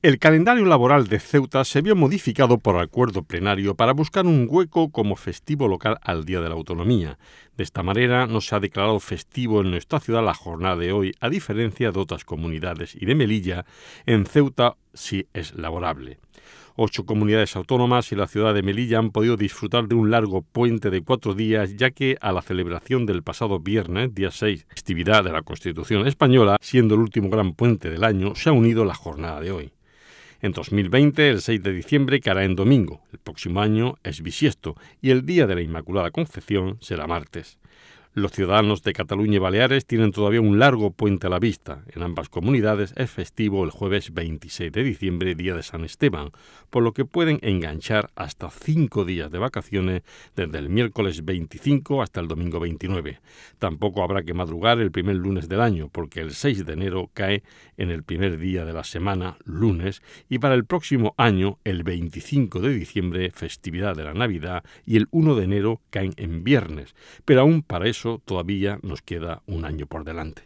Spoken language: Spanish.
El calendario laboral de Ceuta se vio modificado por acuerdo plenario para buscar un hueco como festivo local al Día de la Autonomía. De esta manera no se ha declarado festivo en nuestra ciudad la jornada de hoy, a diferencia de otras comunidades y de Melilla, en Ceuta sí es laborable. Ocho comunidades autónomas y la ciudad de Melilla han podido disfrutar de un largo puente de cuatro días, ya que a la celebración del pasado viernes, día 6, festividad de la Constitución Española, siendo el último gran puente del año, se ha unido la jornada de hoy. En 2020, el 6 de diciembre, caerá en domingo. El próximo año es bisiesto y el día de la Inmaculada Concepción será martes. Los ciudadanos de Cataluña y Baleares tienen todavía un largo puente a la vista. En ambas comunidades es festivo el jueves 26 de diciembre, día de San Esteban, por lo que pueden enganchar hasta cinco días de vacaciones desde el miércoles 25 hasta el domingo 29. Tampoco habrá que madrugar el primer lunes del año, porque el 6 de enero cae en el primer día de la semana, lunes, y para el próximo año, el 25 de diciembre, festividad de la Navidad, y el 1 de enero caen en viernes. Pero aún para eso todavía nos queda un año por delante.